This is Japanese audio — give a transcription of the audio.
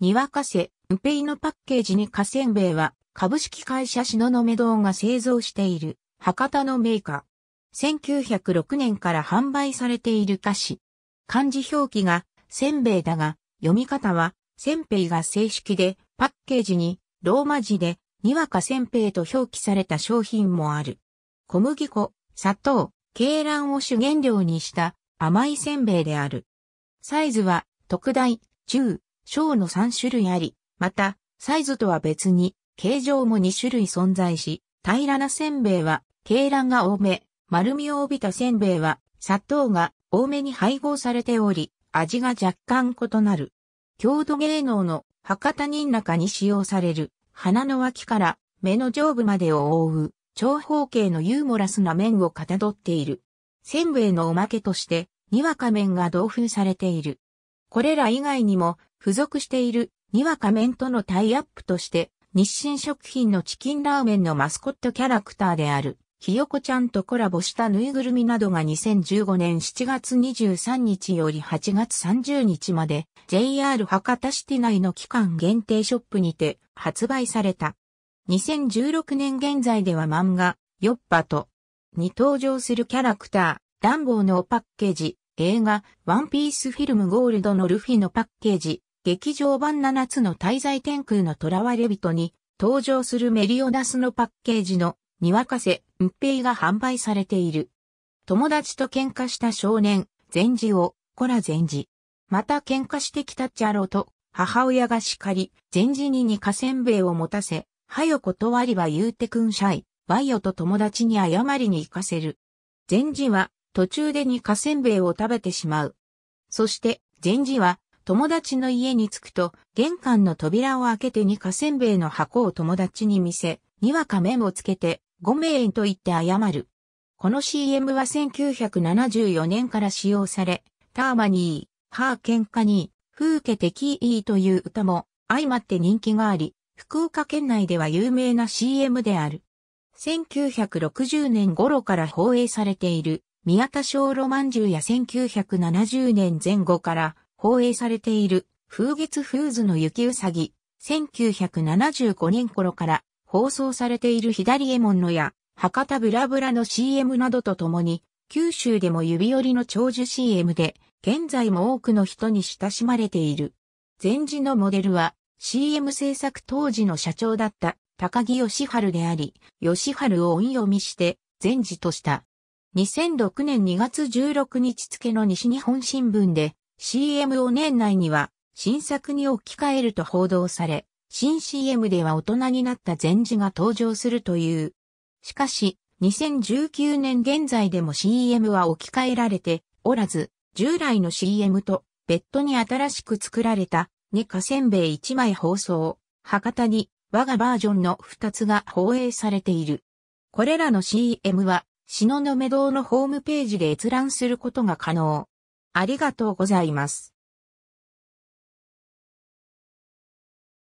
にわかせ、うぺいのパッケージにかせんべいは、株式会社のめ堂が製造している、博多のメーカー。1906年から販売されている菓子。漢字表記が、せんべいだが、読み方は、せんべいが正式で、パッケージに、ローマ字で、にわかせんべいと表記された商品もある。小麦粉、砂糖、鶏卵を主原料にした甘いせんべいである。サイズは特大、中、小の3種類あり、また、サイズとは別に、形状も2種類存在し、平らなせんべいは、鶏卵が多め、丸みを帯びたせんべいは、砂糖が多めに配合されており、味が若干異なる。郷土芸能の博多人中に使用される、鼻の脇から目の上部までを覆う、長方形のユーモラスな面をかたどっている。せんべいのおまけとして、にわか面が同封されている。これら以外にも、付属しているにわか麺とのタイアップとして、日清食品のチキンラーメンのマスコットキャラクターである、ひよこちゃんとコラボしたぬいぐるみなどが2015年7月23日より8月30日まで JR 博多市内の期間限定ショップにて発売された。2016年現在では漫画、ヨッパと、に登場するキャラクター、ダンボーのパッケージ、映画、ワンピースフィルムゴールドのルフィのパッケージ、劇場版7つの滞在天空の囚われ人に登場するメリオダスのパッケージのにわかせ、んっぺいが販売されている。友達と喧嘩した少年、禅寺を、こら禅寺。また喧嘩してきたっちゃろうと、母親が叱り、禅寺に二河せんべいを持たせ、はよ断りは言うてくんしゃい、わいよと友達に謝りに行かせる。禅寺は、途中で二河せんべいを食べてしまう。そして、禅寺は、友達の家に着くと、玄関の扉を開けて二かせんべいの箱を友達に見せ、にわか面をつけて、ごめんと言って謝る。この CM は1974年から使用され、ターマニー、ハーケンカニー、風景テキーという歌も相まって人気があり、福岡県内では有名な CM である。1960年頃から放映されている宮田小ロマンジュや1970年前後から放映されている風月フーズの雪うさぎ、1975年頃から放送されている左衛門のや博多ブラブラの CM などとともに、九州でも指折りの長寿 CM で、現在も多くの人に親しまれている。前時のモデルは CM 制作当時の社長だった高木義春であり、義春を音読みして前時とした。2006年2月16日付の西日本新聞で CM を年内には新作に置き換えると報道され、新 CM では大人になった前寺が登場するという。しかし、2019年現在でも CM は置き換えられておらず、従来の CM と別途に新しく作られた2かせんべい1枚放送、博多に我がバージョンの2つが放映されている。これらの CM は、の雲堂のホームページで閲覧することが可能。ありがとうございます。